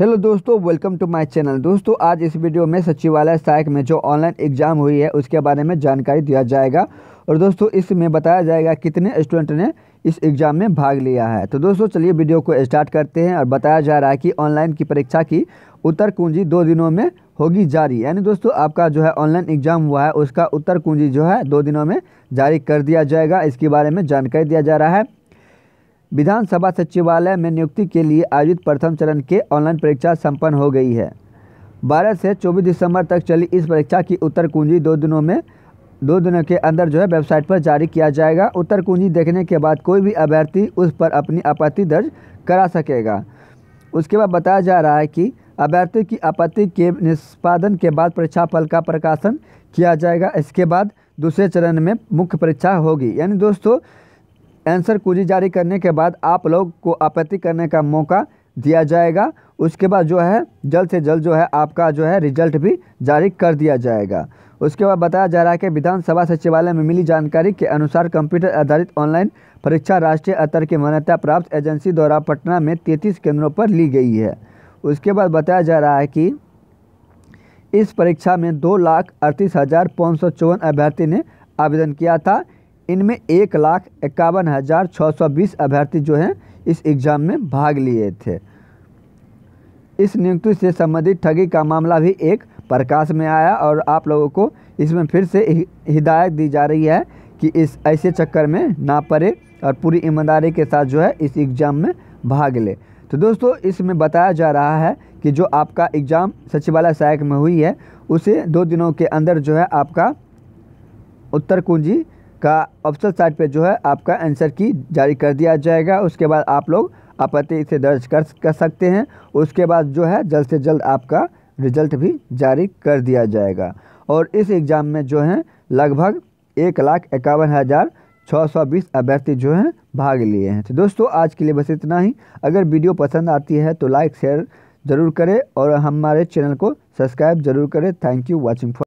hello दोस्तों welcome to my channel दोस्तों आज इस वीडियो में सचिवालय सहायक में जो ऑनलाइन एग्जाम हुई है उसके बारे में जानकारी दिया जाएगा और दोस्तों इसमें बताया जाएगा कितने स्टूडेंट ने इस एग्ज़ाम में भाग लिया है तो दोस्तों चलिए वीडियो को स्टार्ट करते हैं और बताया जा रहा है कि ऑनलाइन की परीक्षा की उत्तर कुंजी दो दिनों में होगी जारी यानी दोस्तों आपका जो है ऑनलाइन एग्ज़ाम हुआ है उसका उत्तर कुंजी जो है दो दिनों में जारी कर दिया जाएगा इसके बारे में जानकारी दिया जा रहा है विधानसभा सचिवालय में नियुक्ति के लिए आयोजित प्रथम चरण के ऑनलाइन परीक्षा संपन्न हो गई है बारह से चौबीस दिसंबर तक चली इस परीक्षा की उत्तर कुंजी दो दिनों में दो दिनों के अंदर जो है वेबसाइट पर जारी किया जाएगा उत्तर कुंजी देखने के बाद कोई भी अभ्यर्थी उस पर अपनी आपत्ति दर्ज करा सकेगा उसके बाद बताया जा रहा है कि अभ्यर्थी की आपत्ति के निष्पादन के बाद परीक्षा फल का प्रकाशन किया जाएगा इसके बाद दूसरे चरण में मुख्य परीक्षा होगी यानी दोस्तों आंसर कुजी जारी करने के बाद आप लोग को आपत्ति करने का मौका दिया जाएगा उसके बाद जो है जल्द से जल्द जो है आपका जो है रिजल्ट भी जारी कर दिया जाएगा उसके बाद बताया जा रहा है कि विधानसभा सचिवालय में मिली जानकारी के अनुसार कंप्यूटर आधारित ऑनलाइन परीक्षा राष्ट्रीय स्तर की मान्यता प्राप्त एजेंसी द्वारा पटना में तैंतीस केंद्रों पर ली गई है उसके बाद बताया जा रहा है कि इस परीक्षा में दो लाख अड़तीस हज़ार पाँच सौ चौवन अभ्यर्थी ने आवेदन किया था इनमें एक लाख इक्यावन हज़ार छः सौ बीस अभ्यर्थी जो हैं इस एग्ज़ाम में भाग लिए थे इस नियुक्ति से संबंधित ठगी का मामला भी एक प्रकाश में आया और आप लोगों को इसमें फिर से हिदायत दी जा रही है कि इस ऐसे चक्कर में ना पड़े और पूरी ईमानदारी के साथ जो है इस एग्ज़ाम में भाग ले तो दोस्तों इसमें बताया जा रहा है कि जो आपका एग्ज़ाम सचिवालय सहायक में हुई है उसे दो दिनों के अंदर जो है आपका उत्तर कुंजी का ऑप्शन साइट पे जो है आपका आंसर की जारी कर दिया जाएगा उसके बाद आप लोग आपत्ति इसे दर्ज कर कर सकते हैं उसके बाद जो है जल्द से जल्द आपका रिजल्ट भी जारी कर दिया जाएगा और इस एग्ज़ाम में जो है लगभग एक लाख इक्यावन हज़ार छः सौ बीस अभ्यर्थी जो हैं भाग लिए हैं तो दोस्तों आज के लिए बस इतना ही अगर वीडियो पसंद आती है तो लाइक शेयर ज़रूर करें और हमारे चैनल को सब्सक्राइब ज़रूर करें थैंक यू वॉचिंग